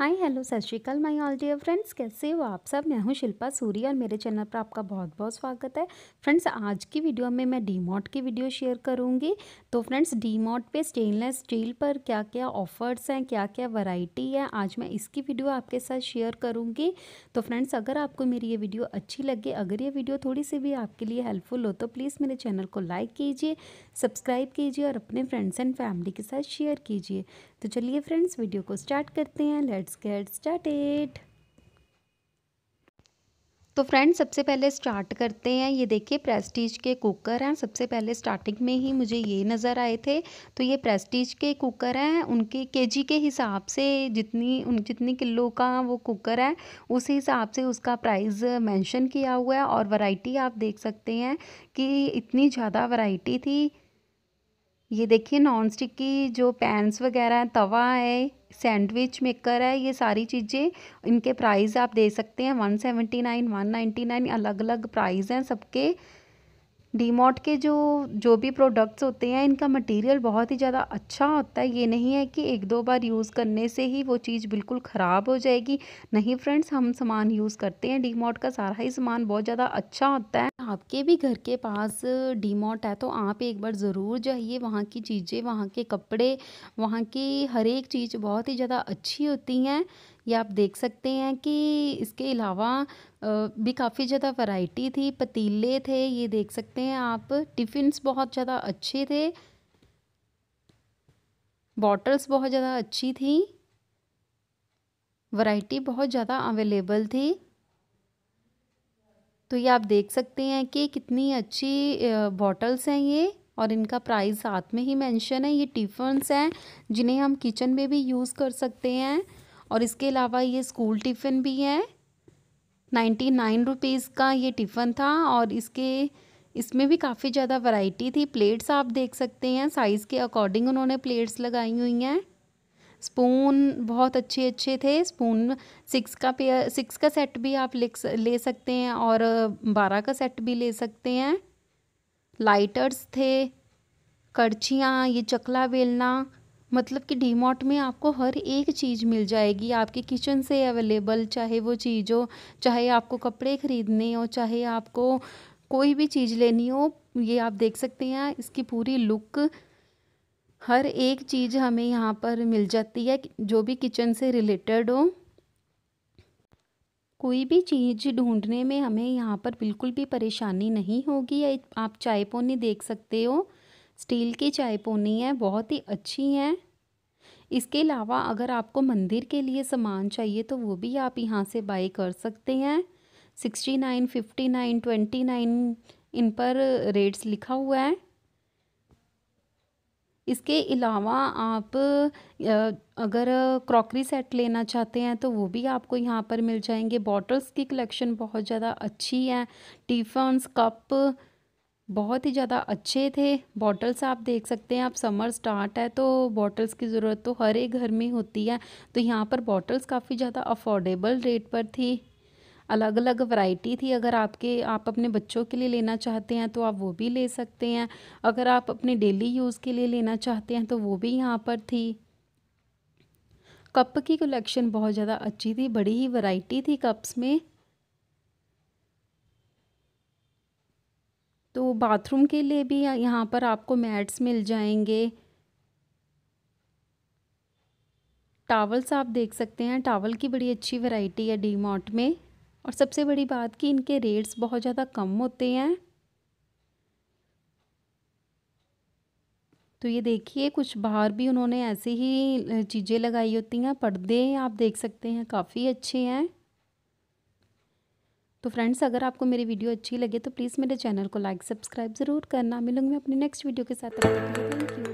hi hello सत श्रीकाल my all dear friends कैसे हो आप सब मैं हूँ शिल्पा सूरी और मेरे चैनल पर आपका बहुत बहुत स्वागत है फ्रेंड्स आज की वीडियो में मैं डीमॉट की वीडियो शेयर करूँगी तो फ्रेंड्स डीमॉट पे स्टेनलेस स्टील पर क्या क्या ऑफर्स हैं क्या क्या वैरायटी है आज मैं इसकी वीडियो आपके साथ शेयर करूँगी तो फ्रेंड्स अगर आपको मेरी ये वीडियो अच्छी लगे अगर ये वीडियो थोड़ी सी भी आपके लिए हेल्पफुल हो तो प्लीज़ मेरे चैनल को लाइक कीजिए सब्सक्राइब कीजिए और अपने फ्रेंड्स एंड फैमिली के साथ शेयर कीजिए तो चलिए फ्रेंड्स वीडियो को स्टार्ट करते हैं लेट्स गेट स्टार्टेड तो फ्रेंड्स सबसे पहले स्टार्ट करते हैं ये देखिए प्रेस्टीज के कुकर हैं सबसे पहले स्टार्टिंग में ही मुझे ये नज़र आए थे तो ये प्रेस्टीज के कुकर हैं उनके केजी के हिसाब से जितनी उन जितनी किलो का वो कुकर है उस हिसाब से उसका प्राइस मेंशन किया हुआ है और वैरायटी आप देख सकते हैं कि इतनी ज़्यादा वैरायटी थी ये देखिए नॉनस्टिक की जो पैंस वगैरह तवा है सैंडविच मेकर है ये सारी चीज़ें इनके प्राइस आप दे सकते हैं one seventy nine one ninety nine अलग अलग प्राइस हैं सबके मॉट के जो जो भी प्रोडक्ट्स होते हैं इनका मटेरियल बहुत ही ज़्यादा अच्छा होता है ये नहीं है कि एक दो बार यूज़ करने से ही वो चीज़ बिल्कुल ख़राब हो जाएगी नहीं फ्रेंड्स हम सामान यूज़ करते हैं मॉट का सारा ही सामान बहुत ज़्यादा अच्छा होता है आपके भी घर के पास मॉट है तो आप एक बार ज़रूर जाइए वहाँ की चीज़ें वहाँ के कपड़े वहाँ की हर एक चीज़ बहुत ही ज़्यादा अच्छी होती हैं ये आप देख सकते हैं कि इसके अलावा भी काफ़ी ज़्यादा वैरायटी थी पतीले थे ये देख सकते हैं आप टिफिनस बहुत ज़्यादा अच्छे थे बॉटल्स बहुत ज़्यादा अच्छी थी वैरायटी बहुत ज़्यादा अवेलेबल थी तो ये आप देख सकते हैं कि कितनी अच्छी बॉटल्स हैं ये और इनका प्राइस साथ में ही मेंशन है ये टिफ़न्स हैं जिन्हें हम किचन में भी यूज़ कर सकते हैं और इसके अलावा ये स्कूल टिफ़िन भी है नाइन्टी नाइन रुपीज़ का ये टिफ़िन था और इसके इसमें भी काफ़ी ज़्यादा वैरायटी थी प्लेट्स आप देख सकते हैं साइज़ के अकॉर्डिंग उन्होंने प्लेट्स लगाई हुई हैं स्पून बहुत अच्छे अच्छे थे स्पून सिक्स का पेयर सिक्स का सेट भी आप ले सकते हैं और बारह का सेट भी ले सकते हैं लाइटर्स थे करछियाँ ये चकला बेलना मतलब कि डी मार्ट में आपको हर एक चीज़ मिल जाएगी आपके किचन से अवेलेबल चाहे वो चीज़ हो चाहे आपको कपड़े ख़रीदने हो चाहे आपको कोई भी चीज़ लेनी हो ये आप देख सकते हैं इसकी पूरी लुक हर एक चीज़ हमें यहाँ पर मिल जाती है जो भी किचन से रिलेटेड हो कोई भी चीज़ ढूंढने में हमें यहाँ पर बिल्कुल भी परेशानी नहीं होगी आप चाय पोनी देख सकते हो स्टील की चाय पोनी है बहुत ही अच्छी हैं इसके अलावा अगर आपको मंदिर के लिए सामान चाहिए तो वो भी आप यहाँ से बाई कर सकते हैं sixty nine fifty nine twenty nine इन पर रेट्स लिखा हुआ है इसके अलावा आप अगर क्रॉकरी सेट लेना चाहते हैं तो वो भी आपको यहाँ पर मिल जाएंगे बॉटल्स की कलेक्शन बहुत ज़्यादा अच्छी है टिफन्स कप बहुत ही ज़्यादा अच्छे थे बॉटल्स आप देख सकते हैं आप समर स्टार्ट है तो बॉटल्स की ज़रूरत तो हर एक घर में होती है तो यहाँ पर बॉटल्स काफ़ी ज़्यादा अफोर्डेबल रेट पर थी अलग अलग वैरायटी थी अगर आपके आप अपने बच्चों के लिए लेना चाहते हैं तो आप वो भी ले सकते हैं अगर आप अपने डेली यूज़ के लिए लेना चाहते हैं तो वो भी यहाँ पर थी कप की कलेक्शन बहुत ज़्यादा अच्छी थी बड़ी ही वैरायटी थी कप्स में तो बाथरूम के लिए भी यहाँ पर आपको मैट्स मिल जाएंगे टावल्स आप देख सकते हैं टावल की बड़ी अच्छी वैरायटी है डी मार्ट में और सबसे बड़ी बात कि इनके रेट्स बहुत ज़्यादा कम होते हैं तो ये देखिए कुछ बाहर भी उन्होंने ऐसी ही चीज़ें लगाई होती हैं पर्दे आप देख सकते हैं काफ़ी अच्छे हैं तो फ्रेंड्स अगर आपको मेरी वीडियो अच्छी लगे तो प्लीज़ मेरे चैनल को लाइक सब्सक्राइब ज़रूर करना मिलूंगी मैं अपने नेक्स्ट वीडियो के साथ थैंक यू